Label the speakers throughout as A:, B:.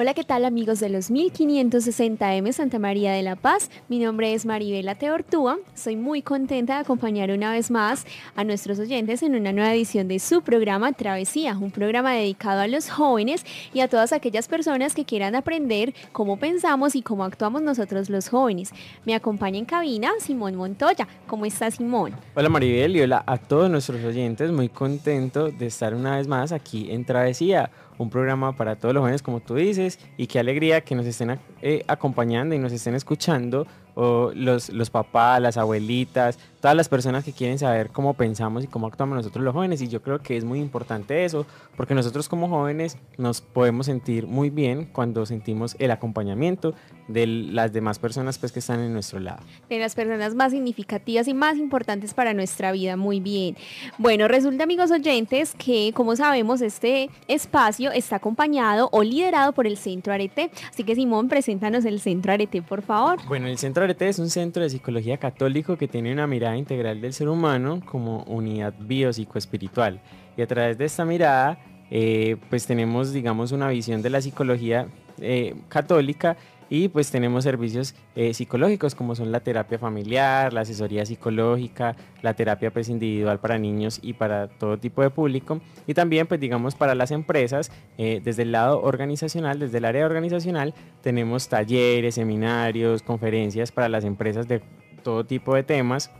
A: Hola, ¿qué tal amigos de los 1560M Santa María de la Paz? Mi nombre es Maribela Teortúa. Soy muy contenta de acompañar una vez más a nuestros oyentes en una nueva edición de su programa Travesía, un programa dedicado a los jóvenes y a todas aquellas personas que quieran aprender cómo pensamos y cómo actuamos nosotros los jóvenes. Me acompaña en cabina Simón Montoya. ¿Cómo está Simón?
B: Hola Maribel y hola a todos nuestros oyentes. Muy contento de estar una vez más aquí en Travesía un programa para todos los jóvenes, como tú dices, y qué alegría que nos estén eh, acompañando y nos estén escuchando o los, los papás, las abuelitas, todas las personas que quieren saber cómo pensamos y cómo actuamos nosotros los jóvenes. Y yo creo que es muy importante eso, porque nosotros como jóvenes nos podemos sentir muy bien cuando sentimos el acompañamiento de las demás personas pues, que están en nuestro lado.
A: De las personas más significativas y más importantes para nuestra vida, muy bien. Bueno, resulta amigos oyentes que como sabemos este espacio está acompañado o liderado por el Centro Arete. Así que Simón, preséntanos el Centro Arete, por favor.
B: Bueno, el Centro es un centro de psicología católico que tiene una mirada integral del ser humano como unidad bio-psico-espiritual Y a través de esta mirada, eh, pues tenemos, digamos, una visión de la psicología eh, católica y pues tenemos servicios eh, psicológicos como son la terapia familiar, la asesoría psicológica, la terapia pues individual para niños y para todo tipo de público. Y también pues digamos para las empresas, eh, desde el lado organizacional, desde el área organizacional, tenemos talleres, seminarios, conferencias para las empresas de todo tipo de temas.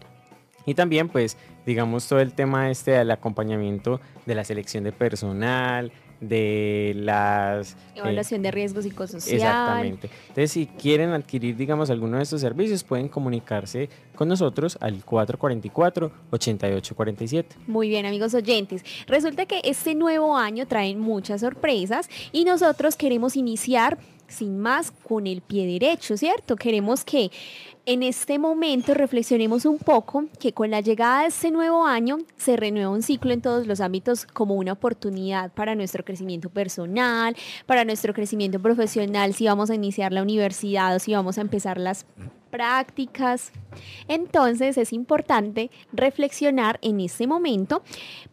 B: Y también pues digamos todo el tema este del acompañamiento de la selección de personal, de las... Eh, Evaluación
A: de riesgos psicosocial. Exactamente.
B: Entonces, si quieren adquirir, digamos, alguno de estos servicios, pueden comunicarse con nosotros al 444-8847.
A: Muy bien, amigos oyentes. Resulta que este nuevo año traen muchas sorpresas y nosotros queremos iniciar sin más con el pie derecho, ¿cierto? Queremos que en este momento reflexionemos un poco que con la llegada de este nuevo año se renueva un ciclo en todos los ámbitos como una oportunidad para nuestro crecimiento personal, para nuestro crecimiento profesional, si vamos a iniciar la universidad o si vamos a empezar las prácticas. Entonces es importante reflexionar en este momento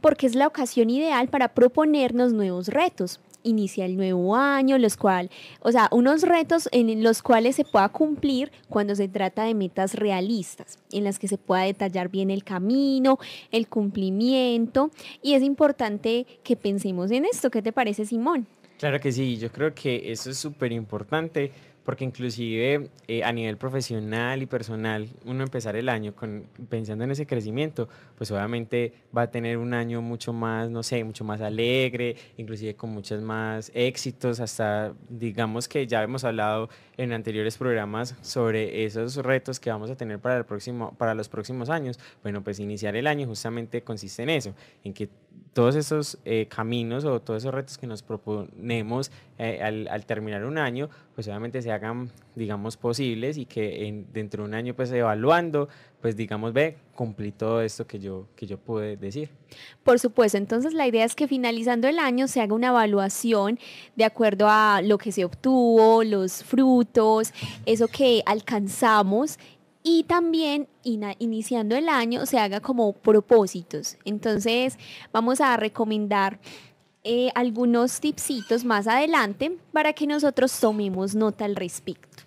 A: porque es la ocasión ideal para proponernos nuevos retos, inicia el nuevo año, los cual, o sea, unos retos en los cuales se pueda cumplir cuando se trata de metas realistas, en las que se pueda detallar bien el camino, el cumplimiento, y es importante que pensemos en esto. ¿Qué te parece, Simón?
B: Claro que sí, yo creo que eso es súper importante porque inclusive eh, a nivel profesional y personal, uno empezar el año con, pensando en ese crecimiento, pues obviamente va a tener un año mucho más, no sé, mucho más alegre, inclusive con muchos más éxitos, hasta digamos que ya hemos hablado en anteriores programas sobre esos retos que vamos a tener para, el próximo, para los próximos años. Bueno, pues iniciar el año justamente consiste en eso, en que todos esos eh, caminos o todos esos retos que nos proponemos eh, al, terminar un año, pues obviamente se hagan, digamos, posibles y que dentro de un año, pues evaluando, pues digamos, ve, cumplí todo esto que yo, que yo pude decir.
A: Por supuesto, entonces la idea es que finalizando el año se haga una evaluación de acuerdo a lo que se obtuvo, los frutos, eso que alcanzamos y también iniciando el año se haga como propósitos. Entonces vamos a recomendar eh, algunos tipsitos más adelante para que nosotros tomemos nota al respecto.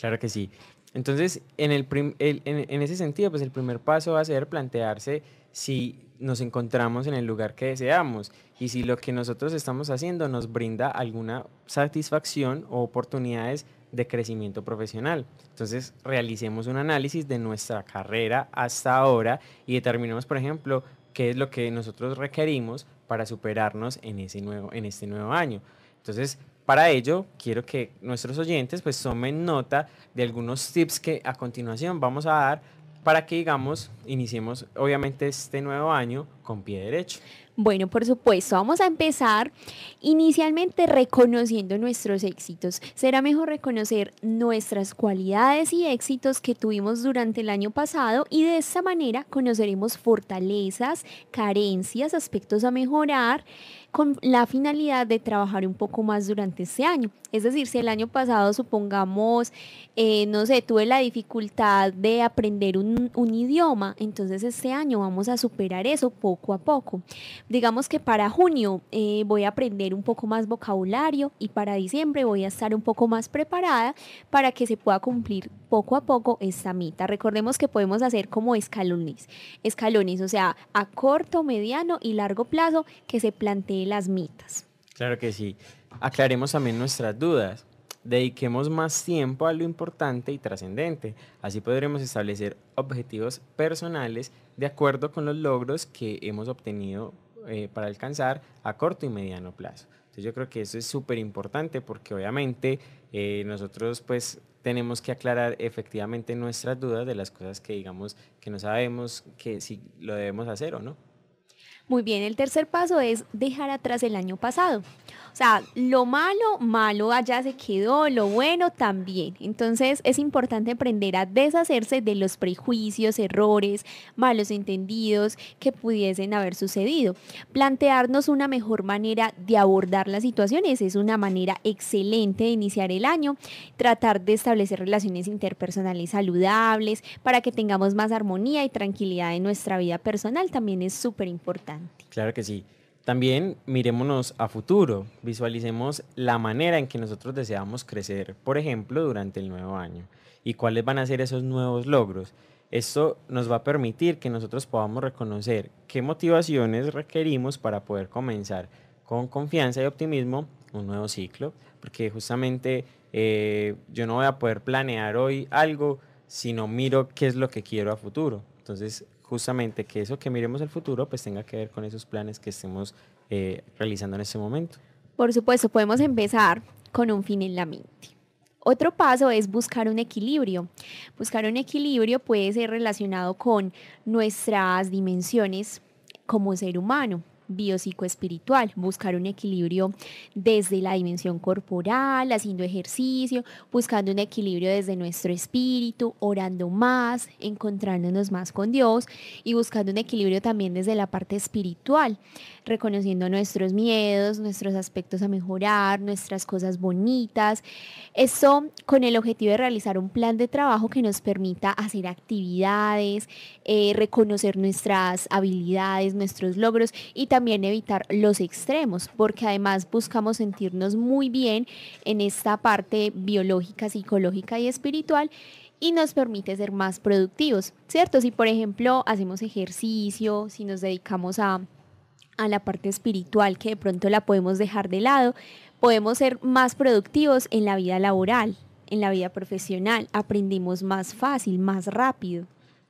B: Claro que sí. Entonces, en, el, en ese sentido, pues el primer paso va a ser plantearse si nos encontramos en el lugar que deseamos y si lo que nosotros estamos haciendo nos brinda alguna satisfacción o oportunidades de crecimiento profesional. Entonces, realicemos un análisis de nuestra carrera hasta ahora y determinemos, por ejemplo, qué es lo que nosotros requerimos para superarnos en, ese nuevo, en este nuevo año. Entonces, para ello, quiero que nuestros oyentes pues tomen nota de algunos tips que a continuación vamos a dar para que, digamos, iniciemos obviamente este nuevo año con pie derecho.
A: Bueno, por supuesto, vamos a empezar inicialmente reconociendo nuestros éxitos. Será mejor reconocer nuestras cualidades y éxitos que tuvimos durante el año pasado y de esta manera conoceremos fortalezas, carencias, aspectos a mejorar con la finalidad de trabajar un poco más durante este año. Es decir, si el año pasado, supongamos, eh, no sé, tuve la dificultad de aprender un, idioma, entonces este año vamos a superar eso poco a poco. Digamos que para junio eh, voy a aprender un poco más vocabulario y para diciembre voy a estar un poco más preparada para que se pueda cumplir poco a poco esta meta. Recordemos que podemos hacer como escalones, escalones, o sea, a corto, mediano y largo plazo que se planteen las mitas.
B: Claro que sí. Aclaremos también nuestras dudas. Dediquemos más tiempo a lo importante y trascendente. Así podremos establecer objetivos personales de acuerdo con los logros que hemos obtenido eh, para alcanzar a corto y mediano plazo. Entonces yo creo que eso es súper importante porque obviamente eh, nosotros pues tenemos que aclarar efectivamente nuestras dudas de las cosas que digamos que no sabemos que si lo debemos hacer o no.
A: Muy bien, el tercer paso es dejar atrás el año pasado. O sea, lo malo, malo allá se quedó, lo bueno también. Entonces es importante aprender a deshacerse de los prejuicios, errores, malos entendidos que pudiesen haber sucedido. Plantearnos una mejor manera de abordar las situaciones es una manera excelente de iniciar el año. Tratar de establecer relaciones interpersonales saludables para que tengamos más armonía y tranquilidad en nuestra vida personal también es súper importante.
B: Claro que sí. También mirémonos a futuro, visualicemos la manera en que nosotros deseamos crecer, por ejemplo, durante el nuevo año, y cuáles van a ser esos nuevos logros. Esto nos va a permitir que nosotros podamos reconocer qué motivaciones requerimos para poder comenzar con confianza y optimismo un nuevo ciclo, porque justamente eh, yo no voy a poder planear hoy algo si no miro qué es lo que quiero a futuro. Entonces, justamente que eso que miremos el futuro pues tenga que ver con esos planes que estemos eh, realizando en este momento.
A: Por supuesto, podemos empezar con un fin en la mente. Otro paso es buscar un equilibrio. Buscar un equilibrio puede ser relacionado con nuestras dimensiones como ser humano biopsicoespiritual, buscar un equilibrio desde la dimensión corporal, haciendo ejercicio, buscando un equilibrio desde nuestro espíritu, orando más, encontrándonos más con Dios y buscando un equilibrio también desde la parte espiritual, reconociendo nuestros miedos, nuestros aspectos a mejorar, nuestras cosas bonitas. Eso con el objetivo de realizar un plan de trabajo que nos permita hacer actividades, eh, reconocer nuestras habilidades, nuestros logros y también también evitar los extremos, porque además buscamos sentirnos muy bien en esta parte biológica, psicológica y espiritual y nos permite ser más productivos, ¿cierto? Si por ejemplo hacemos ejercicio, si nos dedicamos a, a la parte espiritual que de pronto la podemos dejar de lado, podemos ser más productivos en la vida laboral, en la vida profesional, aprendimos más fácil, más rápido.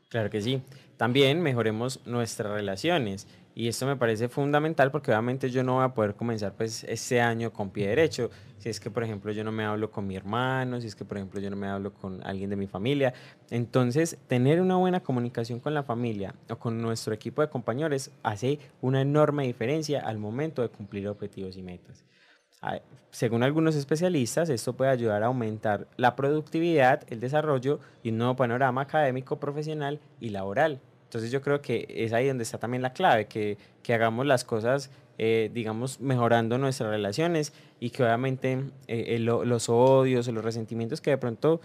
B: Claro que sí. También mejoremos nuestras relaciones. Y esto me parece fundamental porque obviamente yo no voy a poder comenzar pues este año con pie derecho. Si es que, por ejemplo, yo no me hablo con mi hermano, si es que, por ejemplo, yo no me hablo con alguien de mi familia. Entonces, tener una buena comunicación con la familia o con nuestro equipo de compañeros hace una enorme diferencia al momento de cumplir objetivos y metas. Ah, según algunos especialistas, esto puede ayudar a aumentar la productividad, el desarrollo y un nuevo panorama académico, profesional y laboral entonces yo creo que es ahí donde está también la clave, que, que hagamos las cosas, eh, digamos, mejorando nuestras relaciones y que obviamente eh, eh, los odios o los resentimientos que de pronto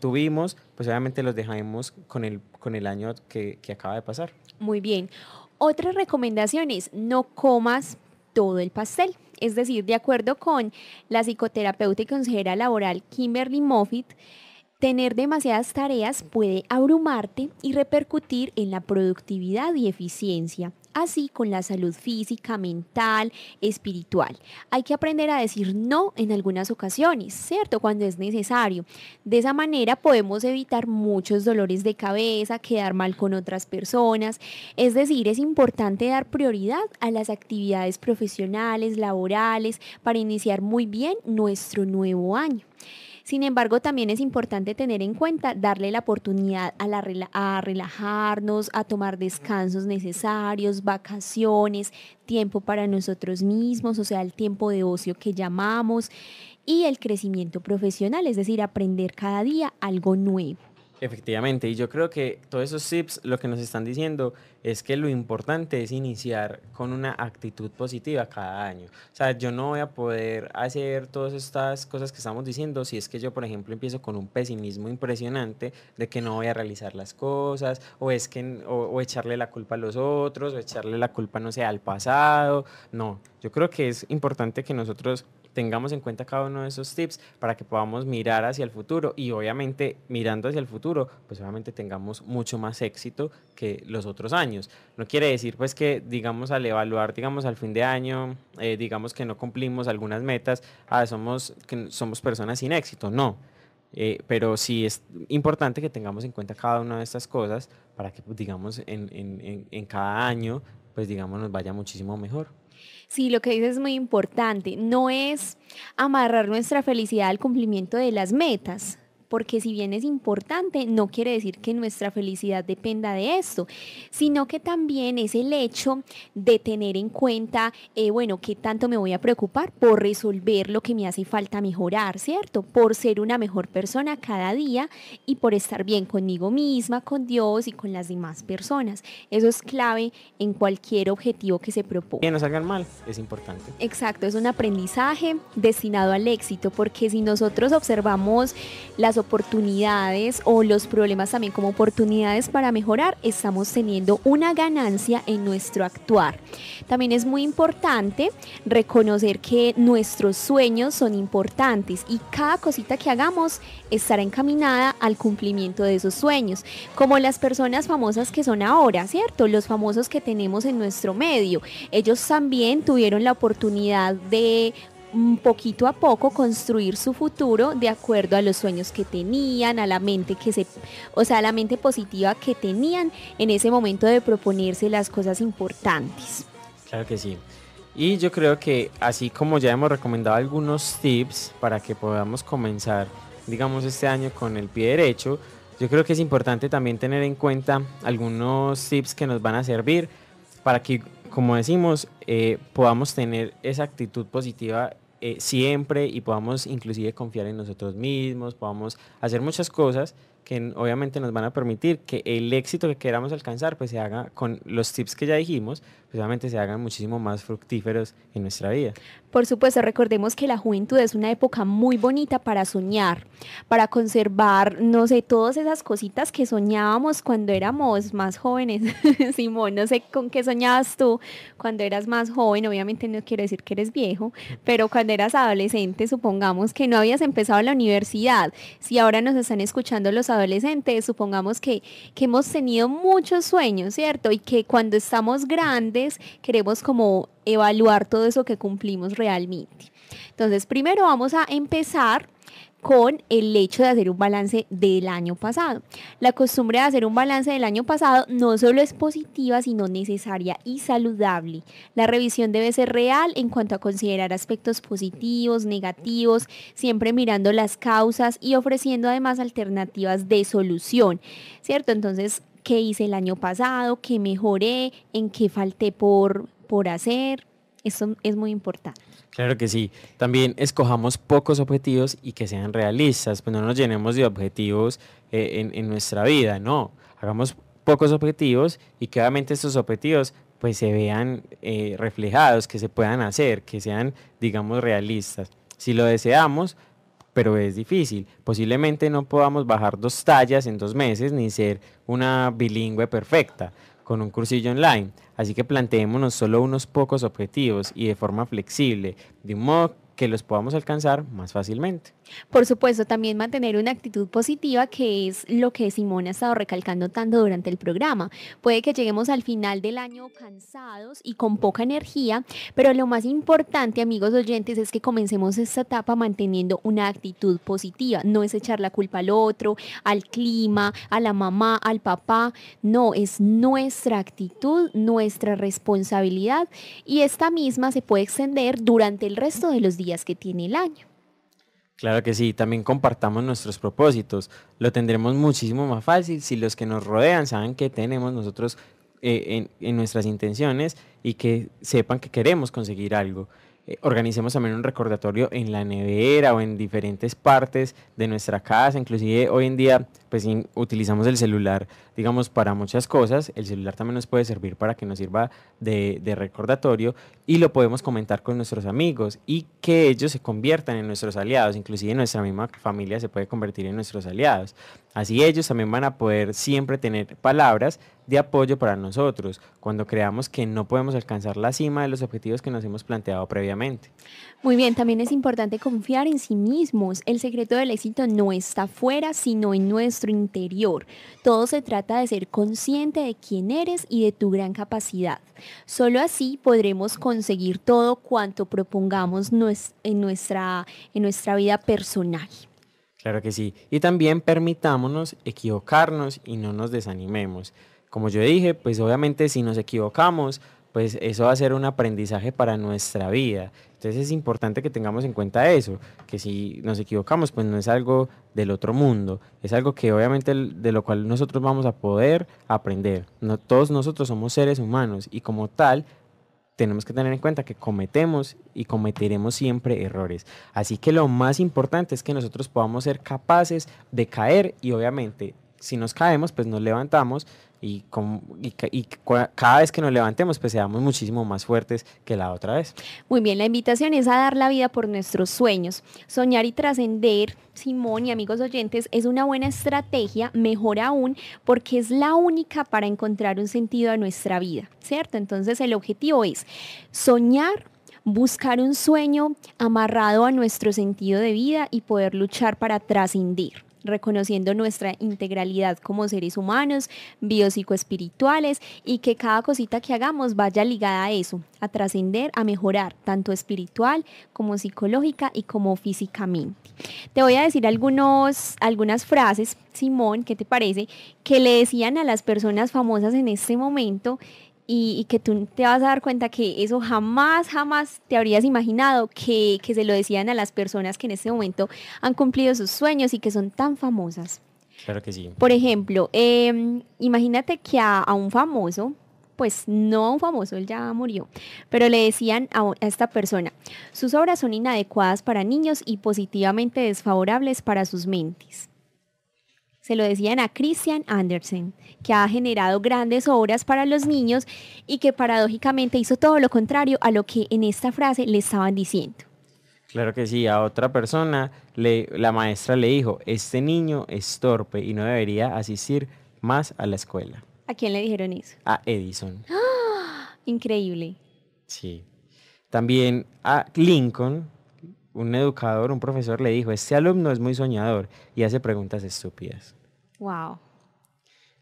B: tuvimos, pues obviamente los dejamos con el, con el año que, que acaba de pasar.
A: Muy bien. Otras recomendaciones, no comas todo el pastel. Es decir, de acuerdo con la psicoterapeuta y consejera laboral Kimberly Moffitt, Tener demasiadas tareas puede abrumarte y repercutir en la productividad y eficiencia, así con la salud física, mental, espiritual. Hay que aprender a decir no en algunas ocasiones, ¿cierto? Cuando es necesario. De esa manera podemos evitar muchos dolores de cabeza, quedar mal con otras personas. Es decir, es importante dar prioridad a las actividades profesionales, laborales, para iniciar muy bien nuestro nuevo año. Sin embargo, también es importante tener en cuenta darle la oportunidad a, relajarnos, a tomar descansos necesarios, vacaciones, tiempo para nosotros mismos, o sea, el tiempo de ocio que llamamos, y el crecimiento profesional, es decir, aprender cada día algo nuevo.
B: Efectivamente, y yo creo que todos esos tips lo que nos están diciendo es que lo importante es iniciar con una actitud positiva cada año. O sea, yo no voy a poder hacer todas estas cosas que estamos diciendo si es que yo, por ejemplo, empiezo con un pesimismo impresionante de que no voy a realizar las cosas, o es que o, echarle la culpa a los otros, o echarle la culpa, no sé, al pasado. No, yo creo que es importante que nosotros tengamos en cuenta cada uno de esos tips para que podamos mirar hacia el futuro y obviamente mirando hacia el futuro, pues obviamente tengamos mucho más éxito que los otros años. No quiere decir pues que digamos al evaluar, digamos al fin de año, eh, digamos que no cumplimos algunas metas, ah, somos, que somos personas sin éxito, no. Eh, pero sí es importante que tengamos en cuenta cada una de estas cosas para que, pues, digamos, en, en cada año, pues, digamos, nos vaya muchísimo mejor.
A: Sí, lo que dices es muy importante. No es amarrar nuestra felicidad al cumplimiento de las metas, porque si bien es importante, no quiere decir que nuestra felicidad dependa de esto, sino que también es el hecho de tener en cuenta, eh, bueno, qué tanto me voy a preocupar por resolver lo que me hace falta mejorar, ¿cierto? Por ser una mejor persona cada día y por estar bien conmigo misma, con Dios y con las demás personas. Eso es clave en cualquier objetivo que se propone.
B: Que no salgan mal, es importante.
A: Exacto, es un aprendizaje destinado al éxito, porque si nosotros observamos las oportunidades o los problemas también como oportunidades para mejorar, estamos teniendo una ganancia en nuestro actuar. También es muy importante reconocer que nuestros sueños son importantes y cada cosita que hagamos estará encaminada al cumplimiento de esos sueños, como las personas famosas que son ahora, ¿cierto? Los famosos que tenemos en nuestro medio. Ellos también tuvieron la oportunidad de poquito a poco construir su futuro de acuerdo a los sueños que tenían, a la mente que se, o sea, a la mente positiva que tenían en ese momento de proponerse las cosas importantes.
B: Claro que sí. Y yo creo que así como ya hemos recomendado algunos tips para que podamos comenzar, digamos, este año con el pie derecho, yo creo que es importante también tener en cuenta algunos tips que nos van a servir para que como decimos, eh, podamos tener esa actitud positiva eh, siempre y podamos inclusive confiar en nosotros mismos, podamos hacer muchas cosas que obviamente nos van a permitir que el éxito que queramos alcanzar pues se haga con los tips que ya dijimos, pues obviamente se hagan muchísimo más fructíferos en nuestra vida.
A: Por supuesto, recordemos que la juventud es una época muy bonita para soñar, para conservar, no sé, todas esas cositas que soñábamos cuando éramos más jóvenes. Simón, no sé con qué soñabas tú cuando eras más joven, obviamente no quiero decir que eres viejo, pero cuando eras adolescente, supongamos que no habías empezado la universidad, si ahora nos están escuchando los adolescentes, supongamos que, que hemos tenido muchos sueños, ¿cierto? Y que cuando estamos grandes queremos como evaluar todo eso que cumplimos realmente. Entonces, primero vamos a empezar con el hecho de hacer un balance del año pasado. La costumbre de hacer un balance del año pasado no solo es positiva, sino necesaria y saludable. La revisión debe ser real en cuanto a considerar aspectos positivos, negativos, siempre mirando las causas y ofreciendo además alternativas de solución, ¿cierto? Entonces, ¿qué hice el año pasado? ¿Qué mejoré? ¿En qué falté por, por hacer? Eso es muy importante.
B: Claro que sí. También escojamos pocos objetivos y que sean realistas. Pues no nos llenemos de objetivos eh, en, nuestra vida, no. Hagamos pocos objetivos y claramente estos objetivos pues se vean eh, reflejados, que se puedan hacer, que sean, digamos, realistas. Si lo deseamos, pero es difícil. Posiblemente no podamos bajar dos tallas en dos meses ni ser una bilingüe perfecta, con un cursillo online. Así que planteémonos solo unos pocos objetivos y de forma flexible, de un modo que los podamos alcanzar más fácilmente.
A: Por supuesto, también mantener una actitud positiva, que es lo que Simón ha estado recalcando tanto durante el programa. Puede que lleguemos al final del año cansados y con poca energía, pero lo más importante, amigos oyentes, es que comencemos esta etapa manteniendo una actitud positiva. No es echar la culpa al otro, al clima, a la mamá, al papá. No, es nuestra actitud, nuestra responsabilidad y esta misma se puede extender durante el resto de los días que tiene el año.
B: Claro que sí, también compartamos nuestros propósitos. Lo tendremos muchísimo más fácil si los que nos rodean saben que tenemos nosotros eh, en nuestras intenciones y que sepan que queremos conseguir algo. Eh, organicemos también un recordatorio en la nevera o en diferentes partes de nuestra casa. Inclusive hoy en día, pues utilizamos el celular, digamos, para muchas cosas. El celular también nos puede servir para que nos sirva de, de recordatorio y lo podemos comentar con nuestros amigos y que ellos se conviertan en nuestros aliados. Inclusive nuestra misma familia se puede convertir en nuestros aliados. Así ellos también van a poder siempre tener palabras de apoyo para nosotros cuando creamos que no podemos alcanzar la cima de los objetivos que nos hemos planteado previamente.
A: Muy bien, también es importante confiar en sí mismos. El secreto del éxito no está fuera, sino en nuestro interior. Todo se trata de ser consciente de quién eres y de tu gran capacidad. Solo así podremos conseguir todo cuanto propongamos en nuestra, en nuestra vida personal.
B: Claro que sí. Y también permitámonos equivocarnos y no nos desanimemos como yo dije, pues obviamente si nos equivocamos, pues eso va a ser un aprendizaje para nuestra vida. Entonces es importante que tengamos en cuenta eso, que si nos equivocamos, pues no es algo del otro mundo, es algo que obviamente de lo cual nosotros vamos a poder aprender. No, todos nosotros somos seres humanos y como tal tenemos que tener en cuenta que cometemos y cometeremos siempre errores. Así que lo más importante es que nosotros podamos ser capaces de caer y obviamente si nos caemos, pues nos levantamos y, cada vez que nos levantemos, pues seamos muchísimo más fuertes que la otra vez.
A: Muy bien, la invitación es a dar la vida por nuestros sueños. Soñar y trascender, Simón y amigos oyentes, es una buena estrategia, mejor aún, porque es la única para encontrar un sentido a nuestra vida, ¿cierto? Entonces el objetivo es soñar buscar un sueño amarrado a nuestro sentido de vida y poder luchar para trascender reconociendo nuestra integralidad como seres humanos, bio-psico-espirituales y que cada cosita que hagamos vaya ligada a eso, a trascender, a mejorar, tanto espiritual como psicológica y como físicamente. Te voy a decir algunos, algunas frases, Simón, ¿qué te parece? Que le decían a las personas famosas en este momento y, que tú te vas a dar cuenta que eso jamás, jamás te habrías imaginado que, se lo decían a las personas que en este momento han cumplido sus sueños y que son tan famosas.
B: Claro que sí. Por
A: ejemplo, em, imagínate que a, un famoso, pues no a un famoso, él ya murió, pero le decían a esta persona, sus obras son inadecuadas para niños y positivamente desfavorables para sus mentes se lo decían a Christian Andersen, que ha generado grandes obras para los niños y que paradójicamente hizo todo lo contrario a lo que en esta frase le estaban diciendo.
B: Claro que sí, a otra persona la maestra le dijo, este niño es torpe y no debería asistir más a la escuela.
A: ¿A quién le dijeron eso?
B: A Edison.
A: Increíble.
B: Sí. También a Lincoln, un educador, un profesor le dijo, este alumno es muy soñador y hace preguntas estúpidas. Wow.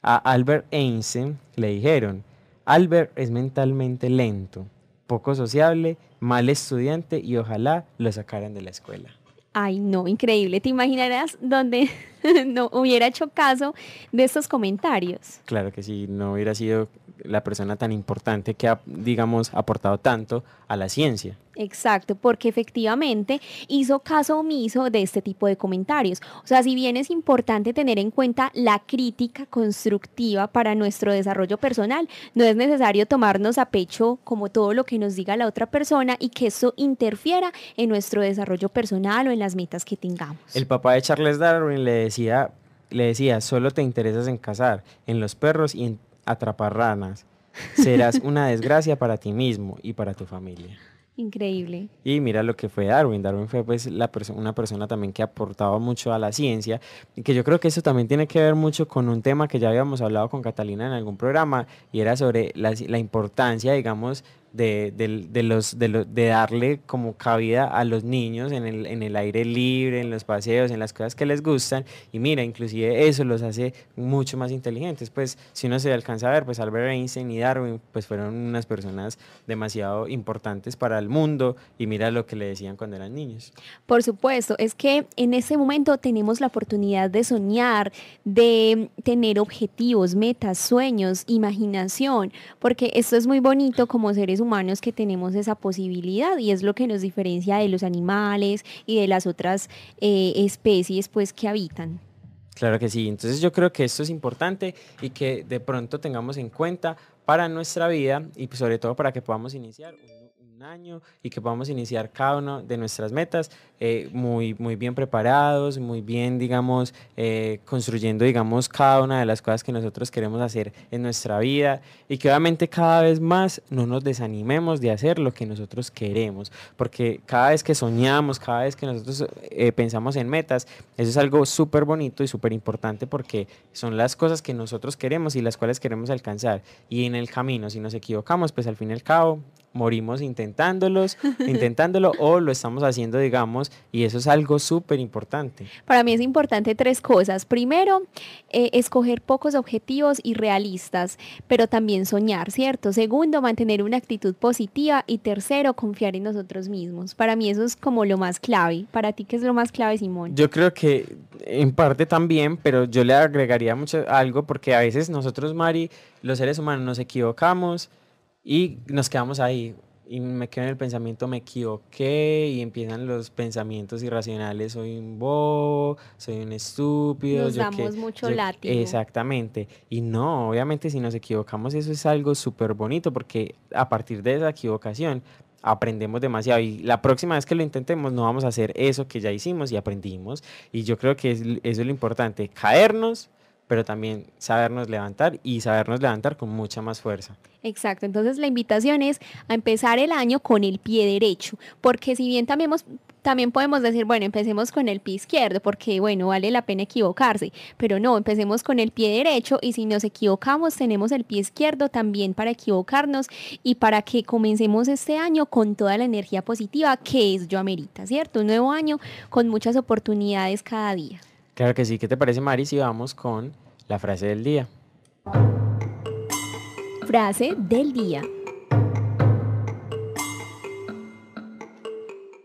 B: A Albert Einstein le dijeron, Albert es mentalmente lento, poco sociable, mal estudiante y ojalá lo sacaran de la escuela.
A: Ay, no, increíble. ¿Te imaginarás dónde no hubiera hecho caso de estos comentarios.
B: Claro que sí, no hubiera sido la persona tan importante que ha, digamos, aportado tanto
A: a la ciencia. Exacto, porque efectivamente hizo caso omiso de este tipo de comentarios. O sea, si bien es importante tener en cuenta la crítica constructiva para nuestro desarrollo personal, no es necesario tomarnos a pecho como todo lo que nos diga la otra persona y que eso interfiera en nuestro desarrollo personal o en las metas que tengamos.
B: El papá de Charles Darwin le decía, le decía, solo te interesas en cazar, en los perros y en atrapar ranas. Serás una desgracia para ti mismo y para tu familia.
A: Increíble.
B: Y mira lo que fue Darwin. Darwin fue pues una persona también que aportaba mucho a la ciencia y que yo creo que eso también tiene que ver mucho con un tema que ya habíamos hablado con Catalina en algún programa y era sobre la importancia, digamos, de, de, de, los, de, de, darle como cabida a los niños en el, en el, aire libre, en los paseos, en las cosas que les gustan. Y mira, inclusive eso los hace mucho más inteligentes. Pues si uno se alcanza a ver, pues Albert Einstein y Darwin pues fueron unas personas demasiado importantes para el mundo y mira lo que le decían cuando eran niños.
A: Por supuesto, es que en ese momento tenemos la oportunidad de soñar, de tener objetivos, metas, sueños, imaginación, porque esto es muy bonito como seres humanos que tenemos esa posibilidad y es lo que nos diferencia de los animales y de las otras eh, especies pues que habitan.
B: Claro que sí, entonces yo creo que esto es importante y que de pronto tengamos en cuenta para nuestra vida y pues, sobre todo para que podamos iniciar un año y que podamos iniciar cada una de nuestras metas eh, muy, muy bien preparados, muy bien, digamos, eh, construyendo, digamos, cada una de las cosas que nosotros queremos hacer en nuestra vida y que obviamente cada vez más no nos desanimemos de hacer lo que nosotros queremos, porque cada vez que soñamos, cada vez que nosotros eh, pensamos en metas, eso es algo súper bonito y súper importante porque son las cosas que nosotros queremos y las cuales queremos alcanzar y en el camino, si nos equivocamos, pues al fin y al cabo morimos intentándolos, intentándolo o lo estamos haciendo, digamos, y eso es algo súper importante.
A: Para mí es importante tres cosas. Primero, eh, escoger pocos objetivos y realistas, pero también soñar, ¿cierto? Segundo, mantener una actitud positiva y tercero, confiar en nosotros mismos. Para mí eso es como lo más clave. Para ti, ¿qué es lo más clave, Simón?
B: Yo creo que en parte también, pero yo le agregaría mucho algo porque a veces nosotros, Mari, los seres humanos nos equivocamos y nos quedamos ahí. Y me quedo en el pensamiento, me equivoqué. Y empiezan los pensamientos irracionales. Soy un bobo, soy un estúpido. Nos mucho Exactamente. Y no, obviamente si nos equivocamos eso es algo súper bonito. Porque a partir de esa equivocación aprendemos demasiado y la próxima vez que lo intentemos no vamos a hacer eso que ya hicimos y aprendimos y yo creo que eso es lo importante, caernos, pero también sabernos levantar y sabernos levantar con mucha más fuerza.
A: Exacto, entonces la invitación es a empezar el año con el pie derecho, porque si bien también, podemos decir, bueno, empecemos con el pie izquierdo, porque bueno, vale la pena equivocarse, pero no, empecemos con el pie derecho y si nos equivocamos, tenemos el pie izquierdo también para equivocarnos y para que comencemos este año con toda la energía positiva que es yo amerita, ¿cierto? Un nuevo año con muchas oportunidades cada día.
B: Claro que sí. ¿Qué te parece, Mari, si vamos con la frase del día?
A: Frase del día.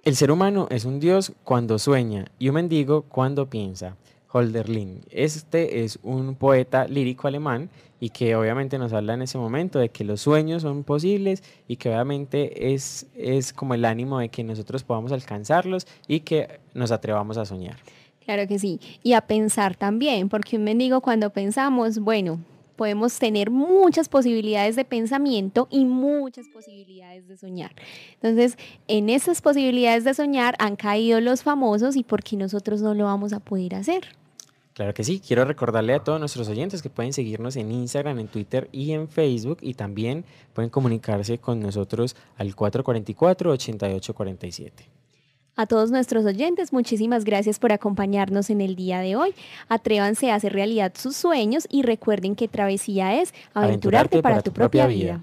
B: El ser humano es un dios cuando sueña y un mendigo cuando piensa. Holderlin. Este es un poeta lírico alemán y que obviamente nos habla en ese momento de que los sueños son posibles y que obviamente es, es como el ánimo de que nosotros podamos alcanzarlos y que nos atrevamos a soñar.
A: Claro que sí. Y a pensar también, porque un mendigo cuando pensamos, bueno, podemos tener muchas posibilidades de pensamiento y muchas posibilidades de soñar. Entonces, en esas posibilidades de soñar han caído los famosos y ¿por qué nosotros no lo vamos a poder hacer.
B: Claro que sí, quiero recordarle a todos nuestros oyentes que pueden seguirnos en Instagram, en Twitter y en Facebook y también pueden comunicarse con nosotros al 444-8847.
A: A todos nuestros oyentes, muchísimas gracias por acompañarnos en el día de hoy. Atrévanse a hacer realidad sus sueños y recuerden que travesía es aventurarte, para, tu propia, vida.